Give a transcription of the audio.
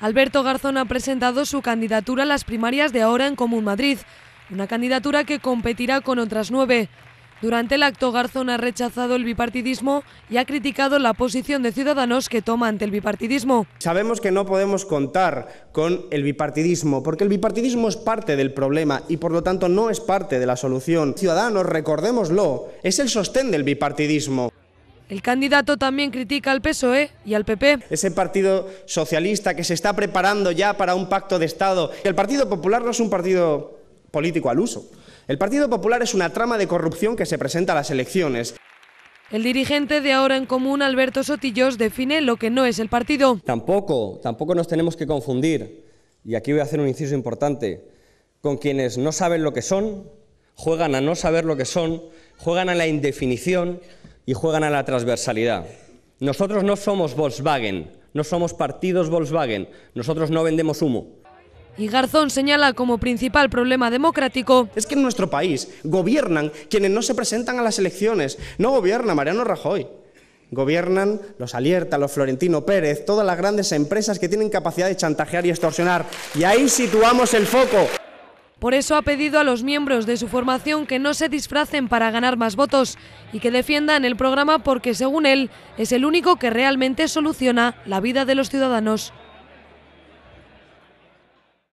Alberto Garzón ha presentado su candidatura a las primarias de ahora en Común Madrid, una candidatura que competirá con otras nueve. Durante el acto, Garzón ha rechazado el bipartidismo y ha criticado la posición de Ciudadanos que toma ante el bipartidismo. Sabemos que no podemos contar con el bipartidismo, porque el bipartidismo es parte del problema y por lo tanto no es parte de la solución. Ciudadanos, recordémoslo, es el sostén del bipartidismo. El candidato también critica al PSOE y al PP. Ese partido socialista que se está preparando ya para un pacto de Estado. El Partido Popular no es un partido político al uso. El Partido Popular es una trama de corrupción que se presenta a las elecciones. El dirigente de Ahora en Común, Alberto Sotillos, define lo que no es el partido. Tampoco, tampoco nos tenemos que confundir, y aquí voy a hacer un inciso importante, con quienes no saben lo que son, juegan a no saber lo que son, juegan a la indefinición, y juegan a la transversalidad. Nosotros no somos Volkswagen, no somos partidos Volkswagen, nosotros no vendemos humo. Y Garzón señala como principal problema democrático es que en nuestro país gobiernan quienes no se presentan a las elecciones, no gobierna Mariano Rajoy. Gobiernan los Alierta, los Florentino Pérez, todas las grandes empresas que tienen capacidad de chantajear y extorsionar. Y ahí situamos el foco. Por eso ha pedido a los miembros de su formación que no se disfracen para ganar más votos y que defiendan el programa porque, según él, es el único que realmente soluciona la vida de los ciudadanos.